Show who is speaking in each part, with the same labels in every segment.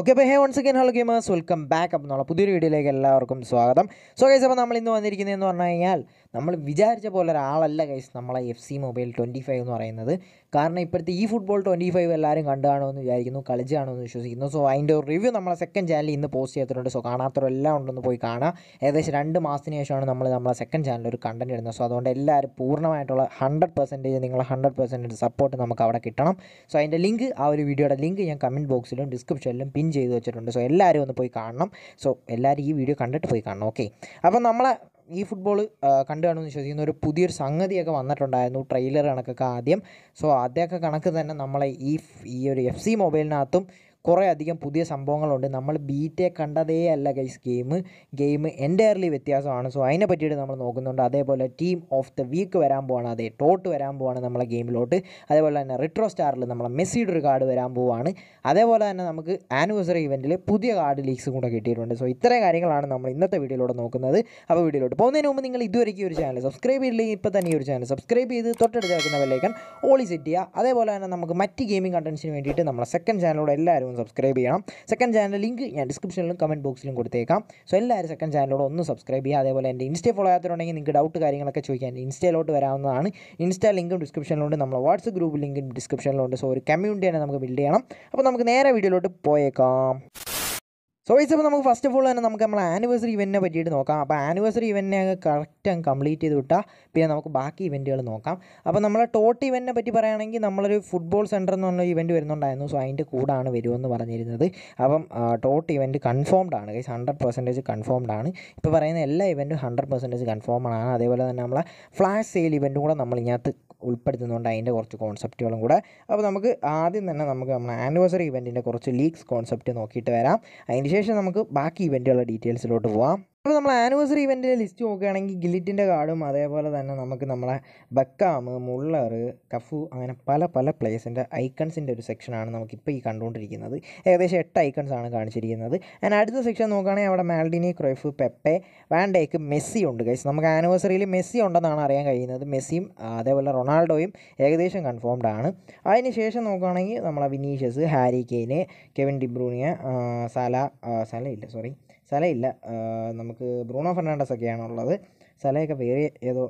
Speaker 1: okay അപ്പോൾ hey once again hello gamers welcome back അപ്പം എന്നുള്ള പുതിയൊരു വീഡിയോയിലേക്ക് എല്ലാവർക്കും സ്വാഗതം സോ ഗൈസ് അപ്പോൾ നമ്മൾ ഇന്ന് വന്നിരിക്കുന്നതെന്ന് പറഞ്ഞു കഴിഞ്ഞാൽ നമ്മൾ വിചാരിച്ച പോലെ ഒരാളല്ല കൈസ് നമ്മളെ F C Mobile twenty five എന്ന് പറയുന്നത് കാരണം ഇപ്പോഴത്തെ ഈ ഫുട്ബോൾ ട്വൻറ്റി ഫൈവ് എല്ലാവരും കണ്ടുകാണോ എന്ന് വിചാരിക്കുന്നു കളിച്ചാണോ എന്ന് വിശ്വസിക്കുന്നു സോ അതിൻ്റെ ഒരു റിവ്യൂ നമ്മളെ സെക്കൻഡ് ചാനലിൽ ഇന്ന് പോസ്റ്റ് ചെയ്തിട്ടുണ്ട് സോ എല്ലാം ഉണ്ടെന്ന് പോയി കാണാം ഏകദേശം രണ്ട് മാസത്തിന് ശേഷമാണ് നമ്മൾ നമ്മളെ സെക്കൻഡ് ചാനലിൽ ഒരു കണ്ടൻറ് ഇടുന്നത് സോ അതുകൊണ്ട് എല്ലാവരും പൂർണ്ണമായിട്ടുള്ള ഹൺഡ്രഡ് പെർസെൻറ്റേജ് നിങ്ങളെ ഹൺഡ്രഡ് പെർസെൻറ്റേജ് സപ്പോർട്ട് നമുക്ക് അവിടെ കിട്ടണം സോ അതിൻ്റെ ലിങ്ക് ആ ഒരു വീഡിയോയുടെ ലിങ്ക് ഞാൻ കമൻറ്റ് ബോക്സിലും ഡിസ്ക്രിപ്ഷനിലും പിൻ ചെയ്ത് വെച്ചിട്ടുണ്ട് സോ എല്ലാവരും ഒന്ന് പോയി കാണണം സോ എല്ലാവരും ഈ വീഡിയോ കണ്ടിട്ട് പോയി കാണണം ഓക്കെ അപ്പം നമ്മളെ ഈ ഫുട്ബോൾ കണ്ടു കാണുമെന്ന് വിശ്വസിക്കുന്ന ഒരു പുതിയൊരു സംഗതിയൊക്കെ വന്നിട്ടുണ്ടായിരുന്നു ട്രെയിലർ കണക്കൊക്കെ ആദ്യം സോ അതൊക്കെ കണക്ക് തന്നെ നമ്മളെ ഈ ഈ ഒരു എഫ് സി മൊബൈലിനകത്തും കുറേ അധികം പുതിയ സംഭവങ്ങളുണ്ട് നമ്മൾ ബീറ്റെ കണ്ടതേ അല്ല ഗൈസ് ഗെയിം ഗെയിം എൻ്റയർലി വ്യത്യാസമാണ് സോ അതിനെ പറ്റിയിട്ട് നമ്മൾ നോക്കുന്നുണ്ട് അതേപോലെ ടീം ഓഫ് ദ വീക്ക് വരാൻ പോവാണ് അതേ ടോട്ട് വരാൻ പോവാണ് നമ്മളെ ഗെയിമിലോട്ട് അതേപോലെ തന്നെ റിട്രോ സ്റ്റാറിൽ നമ്മളെ മെസ്സിയുടെ ഒരു കാർഡ് വരാൻ പോവാണ് അതേപോലെ തന്നെ നമുക്ക് ആനിവേഴ്സറി ഇവൻറ്റിൽ പുതിയ കാർഡ് ലീക്സ് കൂടെ കിട്ടിയിട്ടുണ്ട് സോ ഇത്രയും കാര്യങ്ങളാണ് നമ്മൾ ഇന്നത്തെ വീഡിയോയിലൂടെ നോക്കുന്നത് അപ്പോൾ വീഡിയോയിലോട്ട് പോകുന്നതിന് മുമ്പ് നിങ്ങൾ ഇതുവരെയ്ക്ക് ഒരു ചാനൽ സബ്സ്ക്രൈബ് ചെയ്തില്ലെങ്കിൽ ഇപ്പോൾ തന്നെ ഈ ഒരു ചാനൽ സബ്സ്ക്രൈബ് ചെയ്ത് തൊട്ടടുത്ത് വെക്കുന്ന ബെല്ലൈക്കൺ ഓളി സെറ്റ് ചെയ്യുക അതേപോലെ തന്നെ നമുക്ക് മറ്റ് ഗെയിമിംഗ് കണ്ടൻസിന് വേണ്ടിയിട്ട് നമ്മളെ സെക്കൻഡ് ചാനലോട് എല്ലാവരും ഒന്ന് സബ്സ്ക്രൈബ് ചെയ്യണം സെക്കൻഡ് ചാനൽ ലിങ്ക് ഞാൻ ഡിസ്ക്രിപ്ഷനിലും കമൻറ്റ് ബോക്സിലും കൊടുത്തേക്കാം സോ എല്ലാവരും സെക്കൻഡ് ചാനലോട് ഒന്ന് സബ്സ്ക്രൈബ് ചെയ്യുക അതേപോലെ എൻ്റെ ഇൻസ്റ്റ ഫോളോ ചെയ്യാത്തതുണ്ടെങ്കിൽ നിങ്ങൾക്ക് ഡൗട്ട് കാര്യങ്ങളൊക്കെ ചോദിക്കാൻ ഇൻസ്റ്റയിലോട്ട് വരാവുന്നതാണ് ഇൻസ്റ്റ ലിങ്കും ഡിസ്ക്രിപ്ഷനിലുണ്ട് നമ്മൾ വാട്സപ്പ് ഗ്രൂപ്പ് ലിങ്കും ഡിസ്ക്രിപ്ഷനിലുണ്ട് സോ ഒരു കമ്മ്യൂണിറ്റി തന്നെ നമുക്ക് ബിൽഡ് ചെയ്യണം അപ്പോൾ നമുക്ക് നേരെ വീഡിയോയിലോട്ട് പോയേക്കാം സോ ഈസ് അപ്പോൾ നമുക്ക് ഫസ്റ്റ് ഓഫ് ഓൾ തന്നെ നമുക്ക് നമ്മൾ ആനിവേഴ്സറി ഇവൻറ്റിനെ പറ്റിയിട്ട് നോക്കാം അപ്പോൾ ആനിവേഴ്സറി ഇവൻറ്റിനെ കറക്റ്റ് അങ്ങ് കംപ്ലീറ്റ് ചെയ്ത് വിട്ടാൽ പിന്നെ നമുക്ക് ബാക്കി ഇവൻറ്റുകൾ നോക്കാം അപ്പോൾ നമ്മളെ ടോട്ട് ഇവൻറ്റിനെ പറ്റി പറയുകയാണെങ്കിൽ നമ്മളൊരു ഫുട്ബോൾ സെൻറ്റർ എന്ന് പറഞ്ഞൊരു ഇവൻറ്റ് വരുന്നുണ്ടായിരുന്നു സോ അതിൻ്റെ കൂടാണ് വരുമെന്ന് പറഞ്ഞിരുന്നത് അപ്പം ടോട്ട് ഇവൻറ്റ് കൺഫേംഡ് ആണ് കൈസ് ഹൺഡ്രഡ് പെർസെൻറ്റേജ് കൺഫേംഡ് ആണ് ഇപ്പോൾ പറയുന്ന എല്ലാ ഇവൻറ്റും ഹൺഡ്രഡ് പെർസെൻറ്റേജ് കൺഫേം ആണ് അതേപോലെ തന്നെ നമ്മളെ ഫ്ലാഷ് സെയിൽ ഇവൻറ്റും കൂടെ നമ്മൾ ഇതിനകത്ത് ഉൾപ്പെടുത്തുന്നുണ്ട് അതിൻ്റെ കുറച്ച് കോൺസെപ്റ്റുകളും കൂടെ അപ്പോൾ നമുക്ക് ആദ്യം തന്നെ നമുക്ക് നമ്മുടെ ആനിവേഴ്സറി ഇവൻറ്റിൻ്റെ കുറച്ച് ലീക്സ് കോൺസെപ്റ്റ് നോക്കിയിട്ട് വരാം അതിന് ശേഷം നമുക്ക് ബാക്കി ഇവൻറ്റുകളുടെ ഡീറ്റെയിൽസിലോട്ട് പോവാം ഇപ്പോൾ നമ്മൾ ആനിവേഴ്സറി ഇവൻറ്റിൻ്റെ ലിസ്റ്റ് നോക്കുകയാണെങ്കിൽ ഗില്ലിറ്റിൻ്റെ കാർഡും അതേപോലെ തന്നെ നമുക്ക് നമ്മളെ ബക്കാം മുള്ളർ കഫു അങ്ങനെ പല പല പ്ലേസിൻ്റെ ഐക്കൺസിൻ്റെ ഒരു സെക്ഷനാണ് നമുക്കിപ്പോൾ ഈ കണ്ടുകൊണ്ടിരിക്കുന്നത് ഏകദേശം എട്ട് ഐക്കൺസ് ആണ് കാണിച്ചിരിക്കുന്നത് ഞാൻ അടുത്ത സെക്ഷൻ നോക്കുകയാണെങ്കിൽ അവിടെ Maldini Cruyff Pepe Van Dijk Messi ഉണ്ട് ഗൈസ് നമുക്ക് ആനിവേഴ്സറിയിൽ മെസ്സി ഉണ്ടെന്നാണ് അറിയാൻ കഴിയുന്നത് മെസ്സിയും അതേപോലെ റൊണാൾഡോയും ഏകദേശം കൺഫേംഡ് ആണ് അതിന് ശേഷം നോക്കുകയാണെങ്കിൽ നമ്മളെ Vinicius Harry Kane Kevin De Bruyne Salah Salah ഇല്ല സോറി സലയില്ല നമുക്ക് ബ്രൂണോ ഫെർണാണ്ടസ് ഒക്കെയാണ് ഉള്ളത് സ്ഥലമൊക്കെ വേറെ ഏതോ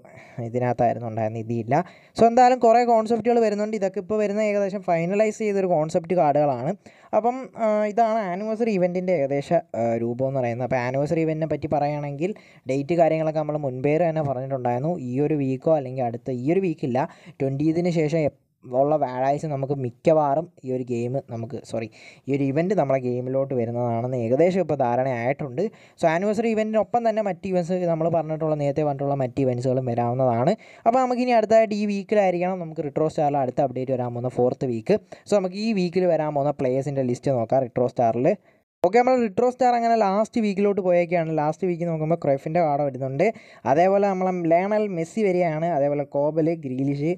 Speaker 1: ഇതിനകത്തായിരുന്നു ഉണ്ടായിരുന്നത് ഇതില്ല സോ എന്തായാലും കുറേ കോൺസെപ്റ്റുകൾ വരുന്നുണ്ട് ഇതൊക്കെ ഇപ്പോൾ വരുന്ന ഏകദേശം ഫൈനലൈസ് ചെയ്തൊരു കോൺസെപ്റ്റ് കാർഡുകളാണ് അപ്പം ഇതാണ് ആനിവേഴ്സറി ഇവൻറ്റിൻ്റെ ഏകദേശ രൂപം എന്ന് പറയുന്നത് അപ്പോൾ ആനിവേഴ്സറി ഇവൻറ്റിനെ പറ്റി പറയുകയാണെങ്കിൽ ഡേറ്റ് കാര്യങ്ങളൊക്കെ നമ്മൾ മുൻപേ തന്നെ പറഞ്ഞിട്ടുണ്ടായിരുന്നു ഈ ഒരു വീക്കോ അല്ലെങ്കിൽ അടുത്ത ഈ ഒരു വീക്കില്ല ട്വൻറ്റീതിന് ശേഷം ഉള്ള വ്യാഴാഴ്ച നമുക്ക് മിക്കവാറും ഈ ഒരു ഗെയിം നമുക്ക് സോറി ഈ ഒരു ഇവൻറ്റ് നമ്മളെ ഗെയിമിലോട്ട് വരുന്നതാണെന്ന് ഏകദേശം ഇപ്പോൾ ധാരണയായിട്ടുണ്ട് സോ ആനിവേഴ്സറി ഇവൻറ്റിനൊപ്പം തന്നെ മറ്റ് ഇവൻസ് നമ്മൾ പറഞ്ഞിട്ടുള്ള നേരത്തെ പറഞ്ഞിട്ടുള്ള മറ്റ് ഇവൻസുകളും വരാവുന്നതാണ് അപ്പോൾ നമുക്കിനി അടുത്തായിട്ട് ഈ വീക്കിലായിരിക്കണം നമുക്ക് റിട്രോ സ്റ്റാറിൽ അടുത്ത അപ്ഡേറ്റ് വരാൻ പോകുന്ന ഫോർത്ത് വീക്ക് സോ നമുക്ക് ഈ വീക്കിൽ വരാൻ പോകുന്ന പ്ലേയേഴ്സിൻ്റെ ലിസ്റ്റ് നോക്കാം റിട്രോ സ്റ്റാറിൽ ഓക്കെ നമ്മൾ റിട്രോ സ്റ്റാർ അങ്ങനെ ലാസ്റ്റ് വീക്കിലോട്ട് പോയേക്കാണ് ലാസ്റ്റ് വീക്ക് നോക്കുമ്പോൾ ക്രൈഫിൻ്റെ കാർഡ് വരുന്നുണ്ട് അതേപോലെ നമ്മളെ ലേണൽ മെസ്സി വരികയാണ് അതേപോലെ കോബൽ ഗ്രീലിഷ്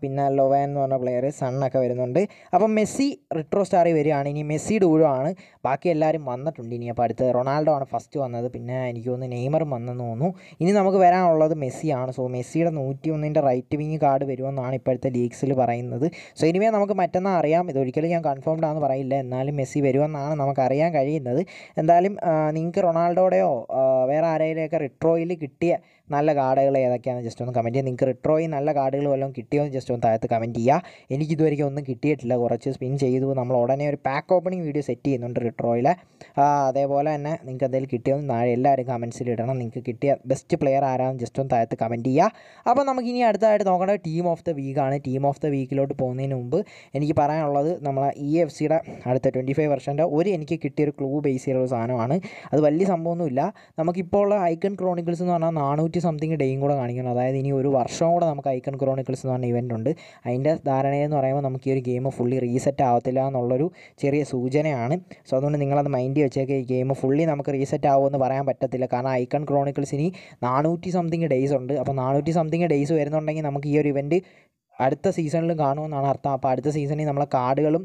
Speaker 1: പിന്നെ ലൊവാൻ എന്ന് പറഞ്ഞ പ്ലെയർ സണ്ണൊക്കെ വരുന്നുണ്ട് അപ്പം മെസ്സി റിട്രോ സ്റ്റാറി വരികയാണ് ഇനി മെസ്സിയുടെ ഊഴമാണ് ബാക്കി എല്ലാവരും വന്നിട്ടുണ്ട് ഇനി അപ്പോൾ അടുത്ത് റൊണാൾഡോ ആണ് ഫസ്റ്റ് വന്നത് പിന്നെ എനിക്ക് തോന്നുന്നു നെയ്മറും വന്നെന്ന് തോന്നുന്നു ഇനി നമുക്ക് വരാനുള്ളത് മെസ്സിയാണ് സോ മെസ്സിയുടെ നൂറ്റി ഒന്നിൻ്റെ റൈറ്റ് വിങ് കാർഡ് വരുമെന്നാണ് ഇപ്പോഴത്തെ ലീഗ്സിൽ പറയുന്നത് സോ ഇനിമേ നമുക്ക് മറ്റന്നാൾ അറിയാം ഇതൊരിക്കലും ഞാൻ കൺഫേംഡ് ആണെന്ന് പറയില്ല എന്നാലും മെസ്സി വരുമെന്നാണ് നമുക്ക് അറിയാൻ കഴിയുന്നത് എന്തായാലും നിങ്ങൾക്ക് റൊണാൾഡോയുടെയോ വേറെ ആരെങ്കിലുമൊക്കെ റിട്രോയിൽ കിട്ടിയ നല്ല കാർഡുകൾ ഏതൊക്കെയാണെന്ന് ജസ്റ്റ് ഒന്ന് കമൻറ്റ് ചെയ്യുക നിങ്ങൾക്ക് റിട്രോയിൽ നല്ല കാർഡുകൾ വല്ലതും കിട്ടിയോ എന്ന് ജസ്റ്റ് ഒന്ന് താഴത്ത് കമൻറ്റ് ചെയ്യുക എനിക്ക് ഇതുവരെ ഒന്നും കിട്ടിയിട്ടില്ല കുറച്ച് സ്പിൻ ചെയ്തു നമ്മൾ ഉടനെ ഒരു പാക്ക് ഓപ്പണിംഗ് വീഡിയോ സെറ്റ് ചെയ്യുന്നുണ്ട് റിട്രോയിൽ അതേപോലെ തന്നെ നിങ്ങൾക്ക് എന്തെങ്കിലും കിട്ടിയോ താഴെ എല്ലാവരും കമൻസിൽ ഇടണം നിങ്ങൾക്ക് കിട്ടിയ ബെസ്റ്റ് പ്ലെയർ ആരാണെന്ന് ജസ്റ്റ് ഒന്ന് താഴത്ത് കമൻറ്റ് ചെയ്യുക അപ്പോൾ നമുക്ക് ഇനി അടുത്തതായിട്ട് നോക്കേണ്ട ടീം ഓഫ് ദ വീക്കാണ് ടീം ഓഫ് ദ വീക്കിലോട്ട് പോകുന്നതിന് മുമ്പ് എനിക്ക് പറയാനുള്ളത് നമ്മളെ ഇ e എഫ് സിയുടെ അടുത്ത ട്വൻറ്റി ഫൈവ് വർഷൻ്റെ ഒരു എനിക്ക് കിട്ടിയൊരു ക്ലൂ ബേസ് ചെയ്തുള്ള സാധനമാണ് അത് വലിയ സംഭവമൊന്നുമില്ല നമുക്കിപ്പോൾ ഉള്ള ഐക്കൺ ക്രോണിക്കിൾസ് എന്ന് പറഞ്ഞാൽ നാനൂറ്റി ഫിഫ്റ്റി സംതിങ് ഡേയും കൂടെ കാണിക്കണം അതായത് ഇനി ഒരു വർഷം കൂടെ നമുക്ക് ഐക്കൺ ക്രോണിക്കിൾസ് എന്ന് പറഞ്ഞ ഇവൻ്റ് ഉണ്ട് അതിൻ്റെ ധാരണയെന്ന് പറയുമ്പോൾ നമുക്ക് ഈ ഒരു ഗെയിം ഫുള്ളി റീസെറ്റ് ആവത്തില്ല എന്നുള്ളൊരു ചെറിയ സൂചനയാണ് സോ അതുകൊണ്ട് നിങ്ങളത് മൈൻഡ് വെച്ചേക്ക് ഈ ഗെയിം ഫുള്ളി നമുക്ക് റീസെറ്റ് ആവുമെന്ന് പറയാൻ പറ്റത്തില്ല കാരണം ഐക്കൺ ക്രോണിക്കിൾസ് ഇനി നാനൂറ്റി സംതിങ് ഡേയ്സ് ഉണ്ട് അപ്പോൾ നാനൂറ്റി സംതിങ് ഡേയ്സ് വരുന്നുണ്ടെങ്കിൽ നമുക്ക് ഈ ഒരു ഇവൻറ്റ് അടുത്ത സീസണിലും കാണുമെന്നാണ് അർത്ഥം അപ്പോൾ അടുത്ത സീസണിൽ നമ്മളെ കാർഡുകളും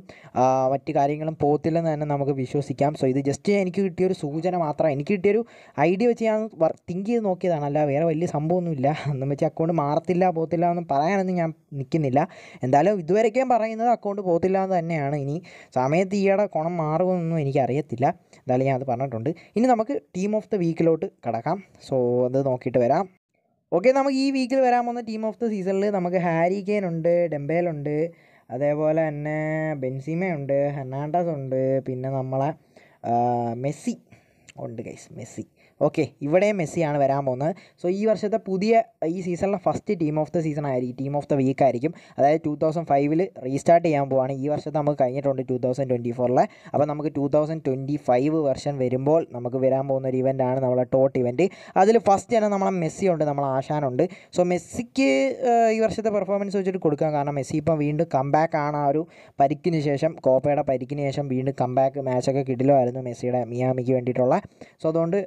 Speaker 1: മറ്റ് കാര്യങ്ങളും പോകത്തില്ലെന്ന് തന്നെ നമുക്ക് വിശ്വസിക്കാം സോ ഇത് ജസ്റ്റ് എനിക്ക് കിട്ടിയൊരു സൂചന മാത്രം എനിക്ക് കിട്ടിയൊരു ഐഡിയ വെച്ച് ഞാൻ തിങ്ക് ചെയ്ത് നോക്കിയതാണ് അല്ല വേറെ വലിയ സംഭവമൊന്നുമില്ല എന്ന് വെച്ചാൽ അക്കൗണ്ട് മാറത്തില്ല പോകത്തില്ല എന്ന് പറയാനൊന്നും ഞാൻ നിൽക്കുന്നില്ല എന്തായാലും ഇതുവരെയൊക്കെയും പറയുന്നത് അക്കൗണ്ട് പോകത്തില്ല എന്ന് തന്നെയാണ് ഇനി സമയത്ത് ഈയിടെ കുണം മാറുമെന്നൊന്നും എനിക്കറിയത്തില്ല എന്തായാലും ഞാൻ അത് പറഞ്ഞിട്ടുണ്ട് ഇനി നമുക്ക് ടീം ഓഫ് ദ വീക്കിലോട്ട് കിടക്കാം സോ അത് നോക്കിയിട്ട് വരാം ഓക്കെ നമുക്ക് ഈ വീക്കിൽ വരാൻ പോകുന്ന ടീം ഓഫ് ദ സീസണിൽ നമുക്ക് ഹാരി കെയിൻ ഉണ്ട് ഉണ്ട് അതേപോലെ തന്നെ ബെൻസിമയുണ്ട് ഹെർണാണ്ടസ് ഉണ്ട് പിന്നെ നമ്മളെ മെസ്സി ഉണ്ട് ഗൈസ് മെസ്സി ഓക്കെ ഇവിടെയും മെസ്സിയാണ് വരാൻ പോകുന്നത് സോ ഈ വർഷത്തെ പുതിയ ഈ സീസണിലെ first team of the season ആയിരിക്കും ടീം ഓഫ് ദ വീക്ക് ആയിരിക്കും അതായത് ടൂ തൗസൻഡ് ഫൈവിൽ റീസ്റ്റാർട്ട് ചെയ്യാൻ പോവാണ് ഈ വർഷത്തെ നമുക്ക് കഴിഞ്ഞിട്ടുണ്ട് ടൂ തൗസൻഡ് ട്വൻറ്റി ഫോറിലെ അപ്പോൾ നമുക്ക് two thousand twenty five version വരുമ്പോൾ നമുക്ക് വരാൻ പോകുന്ന ഒരു ആണ് നമ്മളെ ടോട്ട് ഇവൻറ്റ് അതിൽ ഫസ്റ്റ് തന്നെ നമ്മളെ മെസ്സി ഉണ്ട് നമ്മളെ ആശാനുണ്ട് സോ മെസ്സിക്ക് ഈ വർഷത്തെ പെർഫോമൻസ് വെച്ചിട്ട് കൊടുക്കാം കാരണം മെസ്സി ഇപ്പം വീണ്ടും കംബാക്ക് ആണ് ആ ഒരു പരിക്കിന് ശേഷം കോപ്പയുടെ പരിക്കിന് ശേഷം വീണ്ടും കംബാക്ക് മാച്ചൊക്കെ കിട്ടിലുമായിരുന്നു മെസ്സിയുടെ മിയാമിക്ക് വേണ്ടിയിട്ടുള്ള സോ അതുകൊണ്ട്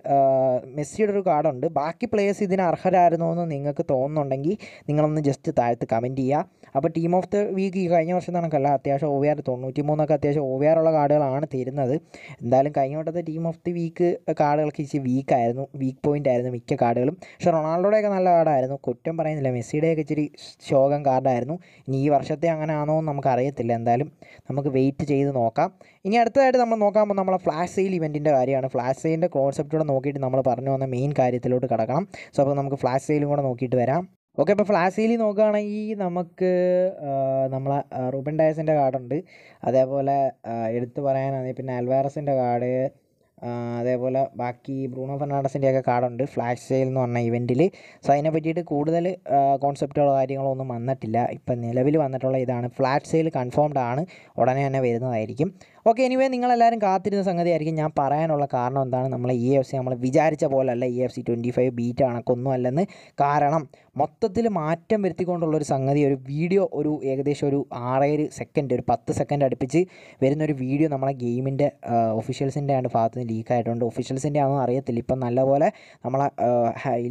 Speaker 1: മെസ്സിയുടെ ഒരു കാർഡുണ്ട് ബാക്കി പ്ലേയേഴ്സ് ഇതിന് അർഹരായിരുന്നു എന്ന് നിങ്ങൾക്ക് തോന്നുന്നുണ്ടെങ്കിൽ നിങ്ങളൊന്ന് ജസ്റ്റ് താഴത്ത് കമൻറ്റ് ചെയ്യുക അപ്പോൾ ടീം ഓഫ് ദ വീക്ക് ഈ കഴിഞ്ഞ വർഷം നടക്കല്ല അത്യാവശ്യം ഒ വി ആർ തൊണ്ണൂറ്റി മൂന്നൊക്കെ അത്യാവശ്യം ഒ വി ആർ ഉള്ള കാർഡുകളാണ് തരുന്നത് എന്തായാലും കഴിഞ്ഞ വട്ടത്തെ ടീം ഓഫ് ദി വീക്ക് കാർഡുകൾക്ക് ഇച്ചിരി വീക്കായിരുന്നു വീക്ക് പോയിൻ്റ് ആയിരുന്നു മിക്ക കാർഡുകളും പക്ഷേ റൊണാൾഡോയുടെയൊക്കെ നല്ല കാർഡായിരുന്നു കുറ്റം പറയുന്നില്ല മെസ്സിയുടെയൊക്കെ ഇച്ചിരി ശോകം കാർഡായിരുന്നു ഇനി ഈ വർഷത്തെ അങ്ങനെ ആണോ എന്ന് നമുക്കറിയത്തില്ല എന്തായാലും നമുക്ക് വെയിറ്റ് ചെയ്ത് നോക്കാം ഇനി അടുത്തതായിട്ട് നമ്മൾ നോക്കാൻ പോകുന്ന നമ്മളെ ഫ്ലാഷ് സെയിൽ ഇവൻറ്റിൻ്റെ കാര്യമാണ് ഫ്ലാഷ് സെയിലിൻ്റെ കൂടെ നോക്കിയിട്ട് നമ്മൾ പറഞ്ഞു വന്ന മെയിൻ കാര്യത്തിലോട്ട് കിടക്കണം സോ അപ്പോൾ നമുക്ക് ഫ്ലാഷ് സെയിലും കൂടെ നോക്കിയിട്ട് വരാം ഓക്കെ അപ്പോൾ ഫ്ലാസിയിൽ നോക്കുകയാണെങ്കിൽ നമുക്ക് നമ്മളെ റൂബൻ ഡയസിൻ്റെ കാർഡുണ്ട് അതേപോലെ എടുത്തു പറയാനാണെങ്കിൽ പിന്നെ അൽവാറസിൻ്റെ കാർഡ് അതേപോലെ ബാക്കി ബ്രൂണോ ഒക്കെ കാർഡുണ്ട് ഫ്ലാഷ് സെയിൽ എന്ന് പറഞ്ഞ ഇവൻറ്റിൽ സോ അതിനെ പറ്റിയിട്ട് കൂടുതൽ കോൺസെപ്റ്റുകളോ കാര്യങ്ങളോ ഒന്നും വന്നിട്ടില്ല ഇപ്പം നിലവിൽ വന്നിട്ടുള്ള ഇതാണ് ഫ്ലാഷ് സെയിൽ കൺഫേംഡ് ആണ് ഉടനെ തന്നെ വരുന്നതായിരിക്കും ഓക്കെ എനിവേ നിങ്ങളെല്ലാവരും കാത്തിരുന്ന സംഗതിയായിരിക്കും ഞാൻ പറയാനുള്ള കാരണം എന്താണ് നമ്മളെ ഇ e എഫ് സി നമ്മൾ വിചാരിച്ച പോലല്ല E F C twenty five beta കണക്കൊന്നും അല്ലെന്ന് കാരണം മൊത്തത്തിൽ മാറ്റം വരുത്തിക്കൊണ്ടുള്ള ഒരു സംഗതി ഒരു വീഡിയോ ഒരു ഏകദേശം ഒരു ആറേഴ് സെക്കൻഡ് ഒരു പത്ത് സെക്കൻഡ് അടുപ്പിച്ച് വരുന്ന ഒരു വീഡിയോ നമ്മളെ ഗെയിമിൻ്റെ ഒഫീഷ്യൽസിൻ്റെ ആണ് ഭാഗത്ത് നിന്ന് ലീക്ക് ആയിട്ടുണ്ട് ഒഫീഷ്യൽസിൻ്റെ ആണെന്ന് അറിയത്തില്ല ഇപ്പം നല്ലപോലെ നമ്മളെ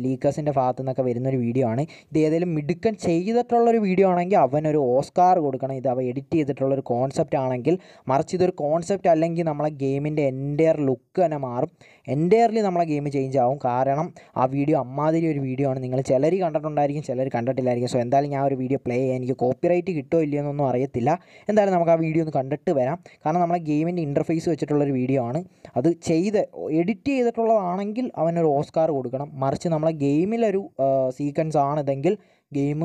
Speaker 1: ലീക്കേഴ്സിൻ്റെ ഭാഗത്തു നിന്നൊക്കെ വരുന്നൊരു വീഡിയോ ആണ് ഇത് ഏതെങ്കിലും മിടുക്കൻ ചെയ്തിട്ടുള്ളൊരു വീഡിയോ ആണെങ്കിൽ അവനൊരു ഓസ്കാർ കൊടുക്കണം ഇത് അവ എഡിറ്റ് ചെയ്തിട്ടുള്ളൊരു കോൺസെപ്റ്റ് ആണെങ്കിൽ മറിച്ച് ഇതൊരു കോൺസെപ്റ്റ് അല്ലെങ്കിൽ നമ്മളെ ഗെയിമിൻ്റെ എൻ്റെയർ ലുക്ക് തന്നെ മാറും എൻ്റെയർലി നമ്മളെ ഗെയിം ചേഞ്ച് ആവും കാരണം ആ വീഡിയോ അമ്മാതിരി ഒരു വീഡിയോ ആണ് നിങ്ങൾ ചിലർ കണ്ടിട്ടുണ്ടായിരിക്കും ചിലർ കണ്ടിട്ടില്ലായിരിക്കും സോ എന്തായാലും ഞാൻ ഒരു വീഡിയോ പ്ലേ ചെയ്യാൻ എനിക്ക് കോപ്പിറൈറ്റ് കിട്ടോ ഇല്ലയോ എന്നൊന്നും അറിയത്തില്ല എന്തായാലും നമുക്ക് ആ വീഡിയോ ഒന്ന് കണ്ടിട്ട് വരാം കാരണം നമ്മളെ ഗെയിമിൻ്റെ ഇൻ്റർഫേസ് വെച്ചിട്ടുള്ളൊരു വീഡിയോ ആണ് അത് ചെയ്ത് എഡിറ്റ് ചെയ്തിട്ടുള്ളതാണെങ്കിൽ അവനൊരു ഓസ്കാർ കൊടുക്കണം മറിച്ച് നമ്മളെ ഗെയിമിലൊരു സീക്വൻസ് ആണിതെങ്കിൽ ഗെയിം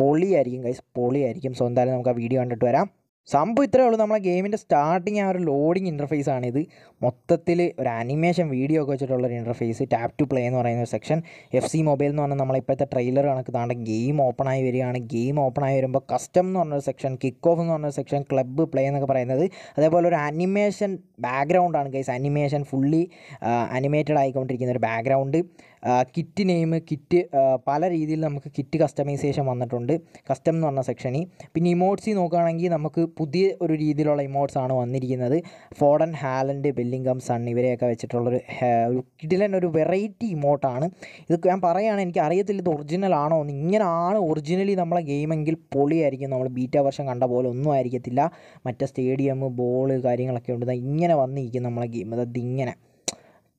Speaker 1: പൊളിയായിരിക്കും ഗൈസ് പൊളിയായിരിക്കും സോ എന്തായാലും നമുക്ക് ആ വീഡിയോ കണ്ടിട്ട് വരാം സംഭവം ഇത്രേ ഉള്ളൂ നമ്മളെ ഗെയിമിൻ്റെ സ്റ്റാർട്ടിങ് ആ ഒരു ലോഡിങ് ഇൻ്റർഫേസ് ആണ് ഇത് മൊത്തത്തിൽ ഒരു അനിമേഷൻ വീഡിയോ ഒക്കെ വെച്ചിട്ടുള്ള ഒരു ഇൻ്റർഫേസ് ടാപ്പ് ടു പ്ലേ എന്ന് പറയുന്ന ഒരു സെക്ഷൻ എഫ് സി മൊബൈൽ എന്ന് പറഞ്ഞാൽ നമ്മളിപ്പോഴത്തെ ട്രെയിലർ കണക്ക് താണ്ട ഗെയിം ഓപ്പൺ ആയി വരികയാണ് ഗെയിം ഓപ്പൺ ആയി വരുമ്പോൾ കസ്റ്റം എന്ന് പറഞ്ഞൊരു സെക്ഷൻ കിക്ക് ഓഫ് എന്ന് പറഞ്ഞൊരു സെക്ഷൻ ക്ലബ്ബ് പ്ലേ എന്നൊക്കെ പറയുന്നത് അതേപോലെ ഒരു അനിമേഷൻ ബാക്ക്ഗ്രൗണ്ടാണ് ഗൈസ് അനിമേഷൻ ഫുള്ളി അനിമേറ്റഡ് ആയിക്കൊണ്ടിരിക്കുന്ന ഒരു ബാക്ക്ഗ്രൗണ്ട് കിറ്റ് നെയിം കിറ്റ് പല രീതിയിൽ നമുക്ക് കിറ്റ് കസ്റ്റമൈസേഷൻ വന്നിട്ടുണ്ട് കസ്റ്റം എന്ന് പറഞ്ഞ സെക്ഷനിൽ പിന്നെ ഇമോട്സി നോക്കുകയാണെങ്കിൽ നമുക്ക് പുതിയ ഒരു രീതിയിലുള്ള ഇമോട്ട്സ് ആണ് വന്നിരിക്കുന്നത് ഫോഡൻ ഹാലൻഡ് ബെല്ലിംഗം സൺ ഇവരെയൊക്കെ വെച്ചിട്ടുള്ളൊരു ഒരു കിഡിലൻ ഒരു വെറൈറ്റി ഇമോട്ടാണ് ഇത് ഞാൻ പറയുകയാണ് എനിക്ക് അറിയത്തില്ല ഇത് ഒറിജിനൽ ആണോ എന്ന് ഇങ്ങനെയാണ് ആണ് ഒറിജിനലി നമ്മളെ ഗെയിമെങ്കിൽ പൊളിയായിരിക്കും നമ്മൾ ബീറ്റ വർഷം കണ്ട പോലെ ഒന്നും ആയിരിക്കത്തില്ല മറ്റേ സ്റ്റേഡിയം ബോൾ കാര്യങ്ങളൊക്കെ ഉണ്ട് ഇങ്ങനെ വന്നിരിക്കും നമ്മളെ ഗെയിം അതായത് ഇങ്ങനെ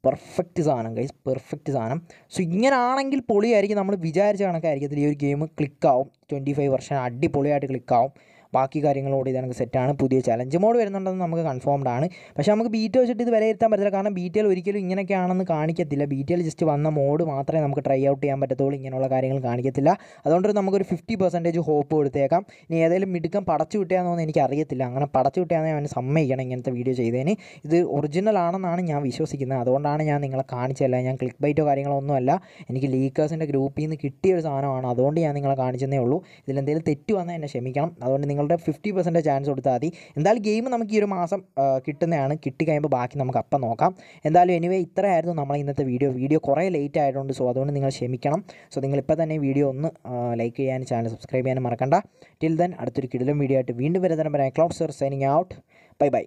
Speaker 1: പെർഫെക്റ്റ് സാധനം കൈസ് പെർഫെക്റ്റ് സാധനം സോ ഇങ്ങനാണെങ്കിൽ പൊളിയായിരിക്കും നമ്മൾ വിചാരിച്ച കണക്കായിരിക്കത്തില്ല ഈ ഒരു ഗെയിം ക്ലിക്കാവും ട്വൻറ്റി ഫൈവ് പെർസെൻറ്റ് അടിപൊളിയായിട്ട് ക്ലിക്കാവും ബാക്കി കാര്യങ്ങളോട് ഇത് നമുക്ക് സെറ്റാണ് പുതിയ ചലഞ്ച് മോഡ് വരുന്നുണ്ടെന്ന് നമുക്ക് കൺഫേംഡ് ആണ് പക്ഷേ നമുക്ക് ബീറ്റ് വെച്ചിട്ട് ഇത് വിലയിരുത്താൻ പറ്റില്ല കാരണം ബി ടി എൽ ഒരിക്കലും ഇങ്ങനെയൊക്കെയാണെന്ന് കാണിക്കത്തില്ല ബി ടി എൽ ജസ്റ്റ് വന്ന മോഡ് മാത്രമേ നമുക്ക് ട്രൈ ഔട്ട് ചെയ്യാൻ പറ്റത്തുള്ളൂ ഇങ്ങനെയുള്ള കാര്യങ്ങൾ കാണിക്കത്തില്ല അതുകൊണ്ട് നമുക്കൊരു ഫിഫ്റ്റി പെർസെൻറ്റേജ് ഹോപ്പ് കൊടുത്തേക്കാം ഇനി ഏതെങ്കിലും മിടുക്കം പടച്ചു വിട്ടയാണെന്നൊന്നും എനിക്ക് അറിയത്തില്ല അങ്ങനെ പടച്ചു കിട്ടിയാന്നേ അവന് സമ്മതിക്കണം ഇങ്ങനത്തെ വീഡിയോ ചെയ്തതിന് ഇത് ഒറിജിനൽ ആണെന്നാണ് ഞാൻ വിശ്വസിക്കുന്നത് അതുകൊണ്ടാണ് ഞാൻ നിങ്ങളെ കാണിച്ചല്ല ഞാൻ ക്ലിക്ക് ബൈറ്റോ കാര്യങ്ങളോ ഒന്നുമല്ല എനിക്ക് ലീക്കേഴ്സിൻ്റെ ഗ്രൂപ്പിൽ നിന്ന് കിട്ടിയ ഒരു സാധനമാണ് അതുകൊണ്ട് ഞാൻ നിങ്ങളെ കാണിച്ചതേ ഉള്ളൂ ഇതിലെന്തെങ്കിലും തെറ്റ് വന്നാൽ എന്നെ ക്ഷമിക്കണം അതുകൊണ്ട് നിങ്ങൾ നിങ്ങളുടെ ഫിഫ്റ്റി പെർസെൻറ്റേജ് ചാൻസ് കൊടുത്താൽ മതി എന്തായാലും ഗെയിം നമുക്ക് ഈ ഒരു മാസം കിട്ടുന്നതാണ് കിട്ടിക്കഴിയുമ്പോൾ ബാക്കി നമുക്ക് അപ്പം നോക്കാം എന്തായാലും എനിവേ ഇത്രയായിരുന്നു നമ്മളെ ഇന്നത്തെ വീഡിയോ വീഡിയോ കുറേ ലേറ്റ് ആയതുകൊണ്ട് സോ അതുകൊണ്ട് നിങ്ങൾ ക്ഷമിക്കണം സോ നിങ്ങളിപ്പോൾ തന്നെ വീഡിയോ ഒന്ന് ലൈക്ക് ചെയ്യാനും ചാനൽ സബ്സ്ക്രൈബ് ചെയ്യാനും മറക്കണ്ട ടിൽ ദൻ അടുത്തൊരു കിടിലും വീഡിയോ ആയിട്ട് വീണ്ടും വരുന്ന Cloud sir signing out bye by